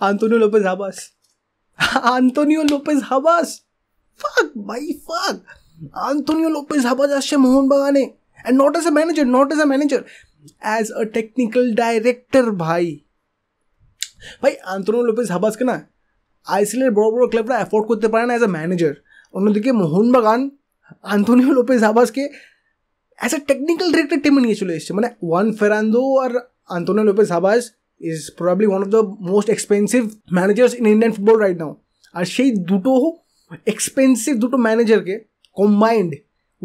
Antonio Lopez Habas. Antonio Lopez Habas. Fuck, my fuck. Antonio Lopez Habas as Mohan Bagane. And not as a manager, not as a manager. As a technical director, भाई ভাই Antonio Lopez হাবাসকে না আইসিএলের বড় বড় ক্লাবরা afford করতে পারে না as a manager অন্যদিকে Mohun Bagan Antonio Lopez হাবাসকে as a technical director, Tim Iniesta. Juan Ferrando or Antonio Lopez Habas is probably one of the most expensive managers in Indian football right now. আর সেই দুটো expensive দুটো ম্যানেজারকে combined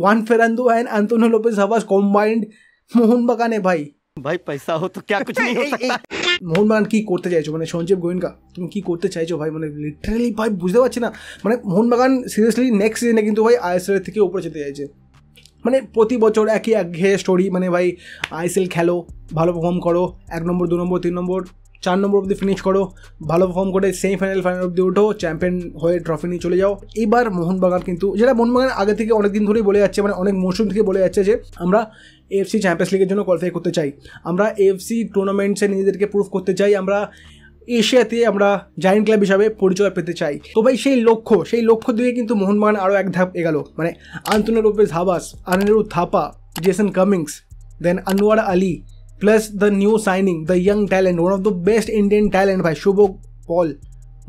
Juan Ferrando and Antonio Lopez Habas combined মোহনবাগানে ভাই ভাই পয়সা হো তো ক্যা কুছ नहीं हो सकता মোহনবাগান কি করতে চাইছো মানে সঞ্জীব গোয়েঙ্কা তুমি কি করতে চাইছো ভাই মানে লিটারালি ভাই বুঝতে পারছি না মানে মোহনবাগান সিরিয়াসলি নেক্সট সিজনে কিন্তু ভাই আইএসএল থেকে উপরে যেতে চাইছে মানে প্রতি বছর একই একঘেয়ে স্টোরি মানে ভাই আইসিএল খেলো ভালো পারফর্ম করো এক নম্বর দু নম্বর তিন নম্বর চার নম্বর অবধি ফিনিশ করো ভালো পারফর্ম করে সেমিফাইনাল ফাইনাল অবধি ওঠো চ্যাম্পিয়ন হয়ে ট্রফি নিয়ে চলে যাও এবার মোহনবাগান কিন্তু যেটা মোহনবাগান আগে থেকে অনেক দিন ধরেই বলে যাচ্ছে মানে অনেক মৌসুম থেকে বলে যাচ্ছে যে আমরা এফসি চ্যাম্পিয়ন্স লিগের জন্য কোয়ালিফাই করতে চাই আমরা এফসি টুর্নামেন্টসে নিজেদেরকে প্রুফ করতে চাই আমরা এশiate আমরা জায়ান্ট ক্লাব হিসেবে পরিচয় পেতে চাই তো ভাই সেই লক্ষ্য সেই লক্ষ্য দিয়ে কিন্তু মোহনমান আরো এক ধাপ এ গেল মানে আন্তোনিও লোপেজ হাবাস আরনিরু Thapa Jason Cummings then Anwar Ali plus the new signing the young talent one of the best Indian talent by Shubho Paul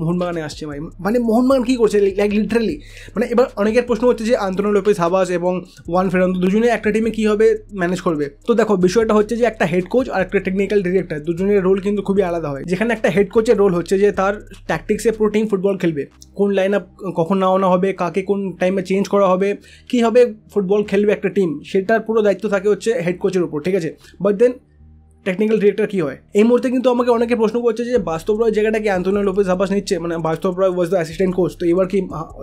মোহনমানানে আশ্চরয়ময় মানে মোহনমান কি করছে লাইক লিটারালি মানে এবার অনেক প্রশ্ন হচ্ছে যে আন্দোলন লপে সাবাস এবং ওয়ান ফেডন্ত দুজনেই একাডেমিতে কি হবে ম্যানেজ করবে তো দেখো বিষয়টা হচ্ছে যে একটা হেড কোচ আর একটা টেকনিক্যাল ডিরেক্টর দুজনেই রোল কিন্তু খুবই আলাদা হয় যেখানে একটা হেড কোচের রোল হচ্ছে যে তার ট্যাকটিক্সে প্রোটিন ফুটবল খেলবে কোন লাইনআপ কখন নাও না হবে কাকে কোন টাইমে চেঞ্জ করা হবে কি হবে ফুটবল খেলবে একটা টিম সেটার পুরো দায়িত্ব থাকে হচ্ছে হেড কোচের উপর ঠিক আছে বাট দেন टेक्निकल डायरेक्टर की होए ए मोर्ते किंतु আমাকে অনেক প্রশ্ন করছে যে বাস্তবরয় জায়গাটা কি আন্তোনিও লোপেজ হাবাস নেছে মানে বাস্তবরয় বস তো অ্যাসিস্ট্যান্ট কোচ তো এবারে কি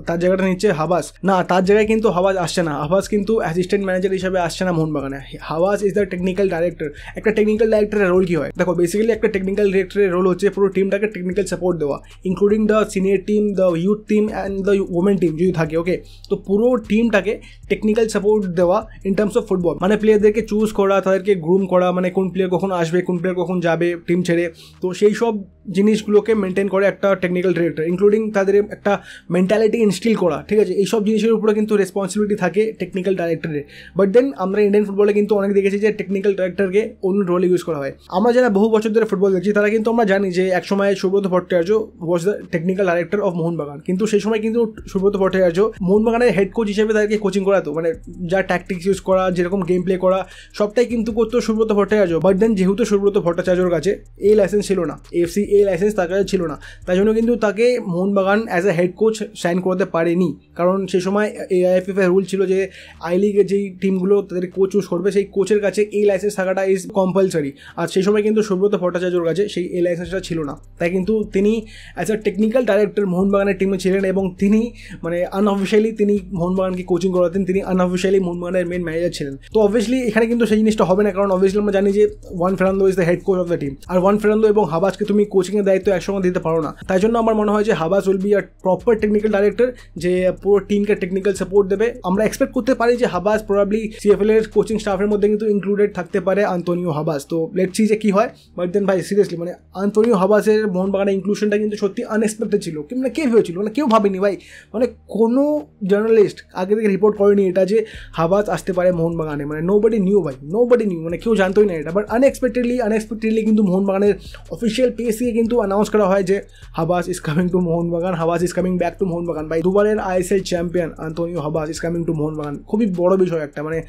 তার জায়গাটা নেছে হাবাস না তার জায়গায় কিন্তু হাবাস আসছে না হাবাস কিন্তু অ্যাসিস্ট্যান্ট ম্যানেজার হিসেবে আসছে না মোহনবাগান হ্যা Habas is the technical director একটা टेक्निकल डायरेक्टरের রোল কি হয় দেখো বেসিক্যালি একটা টেকনিক্যাল ডিরেক্টরের রোল হচ্ছে পুরো টিমটাকে টেকনিক্যাল সাপোর্ট দেওয়া including the senior team the youth team and the women team যা থাকে ওকে তো পুরো টিমটাকে টেকনিক্যাল সাপোর্ট দেওয়া ইন টার্মস অফ ফুটবল মানে প্লেয়ারদেরকে চুজ কররা থাকে কে গ্রুম করা মানে কোন প্লেয়ার কোন আসবে কোন প্লেয়ার কখন যাবে টিম ছেড়ে তো সেই সব জিনিসগুলোকে মেনটেন করে একটা টেকনিক্যাল ডিরেক্টর ইনক্লুডিং তাদের একটা মেন্টালিটি ইনস্টিল করা ঠিক আছে এইসব জিনিসের উপরে কিন্তু রেসপন্সিবিলিটি থাকে টেকনিক্যাল ডাইরেক্টরের বাট দেন আমরা ইন্ডিয়ান ফুটবলে কিন্তু অনেক দেখেছি যে টেকনিক্যাল ডাইরেক্টরকে অন্য রোলে ইউজ করা হয় আমরা যারা বহু বছর ধরে ফুটবল দেখছি তারা কিন্তু আমরা জানি যে এক সময় Subrata Bhattacharya was the technical director of Mohun Bagan কিন্তু সেই সময় কিন্তু সুব্রত ভট্টাচার্য মোহনবাগানের হেড কোচ হিসেবে তাদেরকে কোচিং করাতো মানে যা ট্যাকটিক্স ইউজ করা যেরকম গেম প্লে করা সবটাই কিন্তু করতো সুব্রত ভট্টাচার্য বাট দেন যেহেতু সুব্রত ভট্টাচার্যর কাছে এই লাইসেন্স ছিল না এফসি এই লাইসেন্স তার কাছে ছিল না তাই জন্য কিন্তু তাকে Mohun Bagan as a head coach sign করাতে পারেনি কারণ সে সময় এআইএফএফ এর রুল ছিল যে আই লিগের যেই টিমগুলো তাদের কোচ চুজ করবে সেই কোচের কাছে এই লাইসেন্স থাকাটা ইজ কম্পালসারি আর সেই সময় কিন্তু সুব্রত ভট্টাচার্যর কাছে সেই এই লাইসেন্সটা ছিল না তাই কিন্তু তিনি অ্যাজ আ টেকনিক্যাল ডাইরেক্টর মোহনবাগানের টিমে ছিলেন এবং তিনি মানে আনঅফিসিয়ালি তিনি মোহনবাগানকে কোচিং করাতেন তিনি আনঅফিসিয়ালি মোহনবাগানের মেন ম্যানেজার ছিলেন তো অবভিয়াসলি এখানে কিন্তু সেই জিনিসটা হবে না কারণ অবভিয়াসলি আমরা জানি যে Juan Ferrando is the head coach of the team আর ওয়ান ফেরান্দো এবং হাবাজকে তুমি কোচিংয়ের দায়িত্ব একসঙ্গে দিতে পারো না তাই জন্য আমার মনে হয় যে Habas will be a proper technical director যে পুরো টিমকে টেকনিক্যাল সাপোর্ট দেবে আমরা এক্সপেক্ট করতে পারি যে হাবাজ প্রবাবলি সিএফএল এর কোচিং স্টাফের মধ্যে কিন্তু ইনক্লুডেড থাকতে পারে আন্তনিও হাবাজ তো লেট সি যে কী হয় বাট দেন ভাই সিরিয়াসলি মানে আন্তনিও হাবাজের মোহনবাগানের ইনক্লুশনটা কিন্তু সত্যি আনএক্সপেক্টেড ছিল মানে কে ভেবেছিল মানে কেউ ভাবেনি ভাই মানে কোনো জার্নালিস্ট আগে থেকে রিপোর্ট করেনি এটা যে হাবাজ আসতে পারে মোহনবাগানে মানে নো বডি নিউ ভাই নো বডি নিউ মানে কেউ জানতোই না এটা বাট আনএক্স আনএক্সপেক্টেডলি আনএক্সপেক্টেডলি কিন্তু মোহনবাগানের অফিসিয়াল পেজ থেকে কিন্তু অ্যানাউন্স করা হয় যে Habas is coming to Mohun Bagan Habas is coming back to Mohun Bagan by দুবারের ISL champion Antonio Habas is coming to Mohun Bagan খুবই বড় বিষয় একটা মানে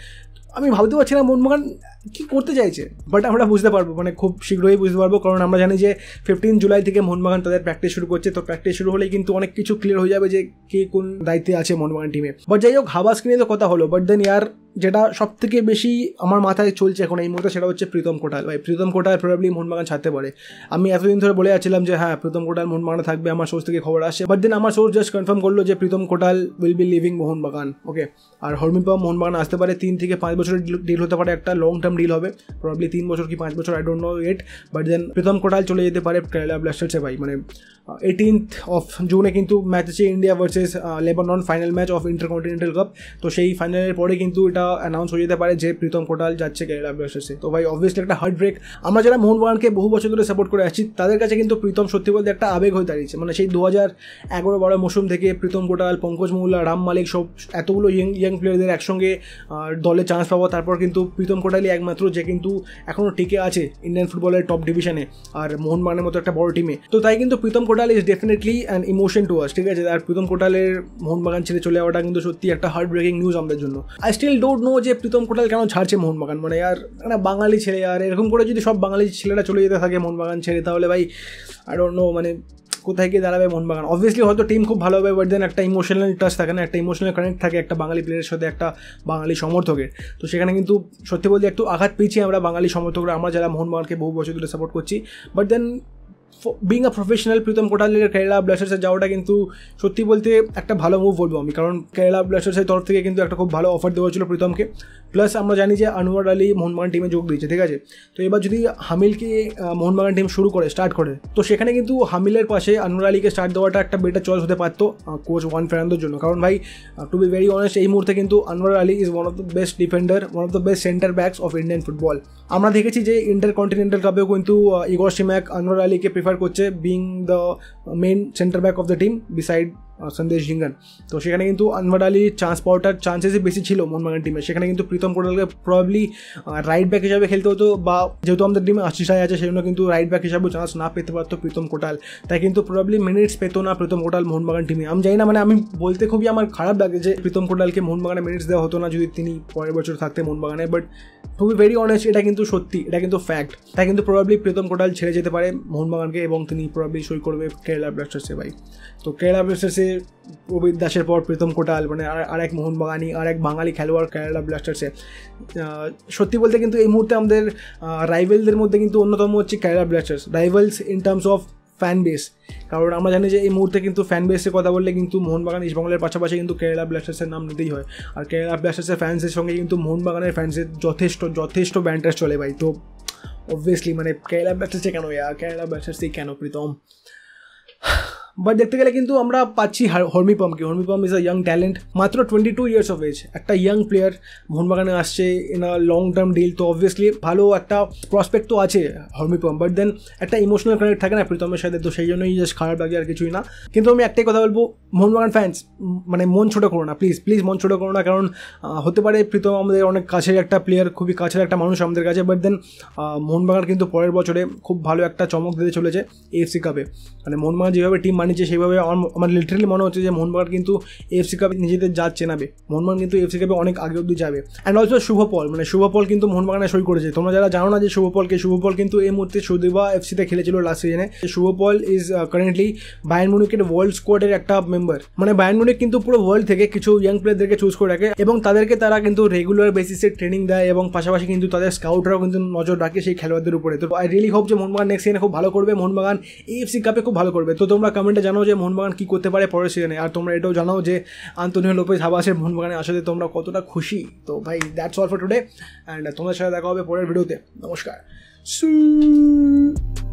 আমি ভাবতে পারছি না মোহনবাগান কি করতে চাইছে বাট আমরা বুঝতে পারবো মানে খুব শীঘ্রই বুঝতে পারবো কারণ আমরা জানি যে ফিফটিন জুলাই থেকে মোহনবাগান তাদের প্র্যাকটিস শুরু করছে তো প্র্যাকটিস শুরু হলেই কিন্তু অনেক কিছু ক্লিয়ার হয়ে যাবে যে কে কোন দায়িত্বে আছে মোহনবাগান টিমে বাট যাই হোক হাবাসকে নিয়ে তো কথা হলো বাট দেন ইয়ার যেটা সব থেকে বেশি আমার মাথায় চলছে এখন এই মুহূর্তে সেটা হচ্ছে প্রীতম কোটাল ভাই প্রীতম কোটাল প্রবলি মোহনবাগান ছাড়তে পারে আমি এতদিন ধরে বলে যাচ্ছিলাম যে হ্যাঁ প্রীতম কোটাল মোহনবাগানে থাকবে আমার সোর্স থেকে খবর আসে বাট দেন আমার সোর্স জাস্ট কনফার্ম করলো যে Pritam Kotal will be leaving Mohun Bagan okay আর হরমিপা মোহনবাগান আসতে পারে তিন থেকে পাঁচ বছরের ডিল হতে পারে একটা লং টার্ম ডিল হবে প্রবলি তিন বছর কি পাঁচ বছর I don't know it but then Pritam Kotal চলে যেতে পারে কেরালা ব্লাস্টার্সে ভাই মানে এইটিনথ অফ জুনে কিন্তু ম্যাচ আছে India versus Lebanon final match of Intercontinental Cup তো সেই ফাইনালের পরে কিন্তু এটা অ্যানাউন্স হয়ে যেতে পারে যে প্রীতম কোটাল যাচ্ছে কেরালা ব্লাস্টার্সে তো ভাই অবভিয়াসলি একটা হার্ট ব্রেক আমরা যারা মোহনবাগানকে বহু বছর ধরে সাপোর্ট করে আসছি তাদের কাছে কিন্তু প্রীতম সত্যি বলতে একটা আবেগ হয়ে দাঁড়িয়েছে মানে সেই দু হাজার এগারো বারো মৌসুম থেকে প্রীতম কোটাল পঙ্কজ মৌলা রাম মালিক সব এতগুলো ইয়ং ইয়াং প্লেয়ারদের একসঙ্গে দলে চান্স পাবো তারপর কিন্তু প্রীতম কোটালই একমাত্র যে কিন্তু এখনও টিকে আছে ইন্ডিয়ান ফুটবলের টপ ডিভিশনে আর বাগানের মতো একটা বড় টিমে তো তাই কিন্তু Pritam Kotal is definitely an emotion to us ঠিক আছে আর প্রীতম কোটালের মোহনবাগান ছেড়ে চলে যাওয়াটা কিন্তু সত্যি একটা হার্ট ব্রেকিং নিউজ আমাদের জন্য I still do don't know যে প্রীতম কোটাল কেন ছাড়ছে মোহনবাগান মানে আর একটা বাঙালি ছেলে আর এরকম করে যদি সব বাঙালি ছেলেরা চলে যেতে থাকে মোহনবাগান ছেড়ে তাহলে ভাই আর অন্য মানে কোথায় গিয়ে দাঁড়াবে মোহনবাগান অবভিয়াসলি হয়তো টিম খুব ভালো হবে বাট দেন একটা ইমোশনাল টাচ থাকে না একটা ইমোশনাল কানেক্ট থাকে একটা বাঙালি প্লেয়ারের সাথে একটা বাঙালি সমর্থকের তো সেখানে কিন্তু সত্যি বলতে একটু আঘাত পেয়েছি আমরা বাঙালি সমর্থকরা আমরা যারা মোহনবাগানকে বহু বছর ধরে সাপোর্ট করছি but then being a professional Pritam কোটালের কেরালা ব্লাস্টার্সে যাওয়াটা কিন্তু সত্যি বলতে একটা ভালো মুভ বলবো আমি কারণ কেরালা ব্লাস্টার্সের তরফ থেকে কিন্তু একটা খুব ভালো অফার দেওয়া হয়েছিল প্রীতমকে প্লাস আমরা জানি যে আনোয়ার আলী মোহনবাগান টিমে যোগ দিয়েছে ঠিক আছে তো এবার যদি হামিলকে মোহনবাগান টিম শুরু করে স্টার্ট করে তো সেখানে কিন্তু হামিলের পাশে আনোয়ার আলীকে স্টার্ট দেওয়াটা একটা বেটার চয়েস হতে পারতো কোচ ওয়ান ফেরান্দোর জন্য কারণ ভাই টু বি ভেরি অনেস্ট এই মুহূর্তে কিন্তু Anwar Ali is one of the best defender one of the best centre backs of Indian football আমরা দেখেছি যে ইন্টার কন্টিনেন্টাল কাপেও কিন্তু ইগর সিম্যাক আনোয়ার আলীকে প্রিফার করছে being the main centre back of the team beside Sandesh Jhingan তো সেখানে কিন্তু আনবাদালি ট্রান্সপোর্টার চান্সেসে বেশি ছিল মোহনবাগান টিমে সেখানে কিন্তু প্রীতম কোটালের প্রোবাবলি রাইট ব্যাক হিসেবে খেলতে হতো বা যেহেতু আমাদের টিমে আশিষাই আছে সেও না কিন্তু রাইট ব্যাক হিসেবে চলাস না পেততো বা তো প্রীতম কোটাল তাই কিন্তু প্রোবাবলি মিনিটস পেততো না প্রীতম কোটাল মোহনবাগান টিমে আম যাই না মানে আমি বলতে খুবই আমার খারাপ লাগে যে প্রীতম কোটালের মোহনবাগানে মিনিটস দেওয়া হতো না যদিও তিনি পরের বছর থাকতেন মোহনবাগানে but to be very honest এটা কিন্তু সত্যি এটা কিন্তু ফ্যাক্ট তাই কিন্তু প্রবাবলি প্রীতম কোটাল ছেড়ে যেতে পারে মোহনবাগানকে এবং তিনি প্রবাবলি সই করবে কেরালা ব্লাস্টার্সে ভাই তো কেরালা ব্লাস্টার্সে প্রবীর দাসের পর প্রীতম কোটাল মানে আর এক মোহনবাগানি আর এক বাঙালি খেলোয়াড় কেরালা ব্লাস্টার্সে সত্যি বলতে কিন্তু এই মুহূর্তে আমাদের রাইভেলদের মধ্যে কিন্তু অন্যতম হচ্ছে Kerala Blasters rivals in terms of fan base কারণ আমাদের এখানে যে এই মুহূর্তে কিন্তু fan base এর কথা বললে কিন্তু মোহনবাগান ইস্ট বেঙ্গল এর পাশা পাশে কিন্তু केरला ब्लास्टারের নাম নদী হয় আর केरला ब्लास्टर्स এর ফ্যানদের সঙ্গে কিন্তু মোহনবাগানের ফ্যানদের যথেষ্ট যথেষ্ট ব্যੰট্রাস চলে ভাই তো obviously মানে केरला ब्लास्टर्स থেকে কেনে আর केरला ब्लास्टर्स থেকে কেন প্রীতম বাট দেখতে গেলে কিন্তু আমরা পাচ্ছি হর্মিপমকে Hormipam is a young talent মাত্র twenty two years of age একটা ইয়াং প্লেয়ার মোহনবাগানে আসছে in a long term deal তো অবভিয়াসলি ভালো একটা প্রসপেক্ট তো আছে হর্মিপম বাট দেন একটা ইমোশনাল কানেক্ট থাকে না প্রীতমের সাথে তো সেই জন্যই জাস্ট খারাপ লাগে আর কিছুই না কিন্তু আমি একটাই কথা বলবো মোহনবাগান ফ্যান্স মানে মন ছোটো করো না প্লিজ প্লিজ মন ছোটো করো না কারণ হতে পারে প্রীতম আমাদের অনেক কাছের একটা প্লেয়ার খুবই কাছের একটা মানুষ আমাদের কাছে বাট দেন মোহনবাগান কিন্তু পরের বছরে খুব ভালো একটা চমক দিতে চলেছে এফসি কাপে মানে মোহনবাগান যেভাবে টিম বানিয়েছে সেইভাবে আমার আমার লিটারেলি মনে হচ্ছে যে মোহনবাগান কিন্তু এফসি কাপে নিজেদের যা চেনাবে মোহনবাগান কিন্তু এফসি কাপে অনেক আগে অবধি যাবে অ্যান্ড অলসো শুভপল মানে শুভপল কিন্তু মোহনবাগানে সই করেছে তোমরা যারা জানো না যে শুভপলকে শুভপল কিন্তু এই মুহূর্তে সুদীবা এফসিতে খেলেছিল লাস্ট সিজনে শুভপল ইজ কারেন্টলি বায়ান মুনিকের ওয়ার্ল্ড স্কোয়াডের একটা মেম্বার মানে বায়ান মিউনিক কিন্তু পুরো ওয়ার্ল্ড থেকে কিছু ইয়াং প্লেয়ারদেরকে চুজ করে রাখে এবং তাদেরকে তারা কিন্তু রেগুলার বেসিসে ট্রেনিং দেয় এবং পাশাপাশি কিন্তু তাদের স্কাউটরাও কিন্তু নজর রাখে সেই খেলোয়াড়দের উপরে তো আই রিয়েলি হোপ যে মোহনবাগান নেক্সট সিজনে খুব ভালো করবে মোহনবাগান এফসি কাপে খুব ভালো করবে তো তোমরা কমেন্টে জানো যে মোহনবাগান কী করতে পারে পরের সিজনে আর তোমরা এটাও জানাও যে আন্তনীয় লোপেজ হাবাসের মোহনবাগানে আসলে তোমরা কতটা খুশি তো ভাই that's all for today and তোমাদের সাথে দেখা হবে পরের ভিডিওতে নমস্কার সু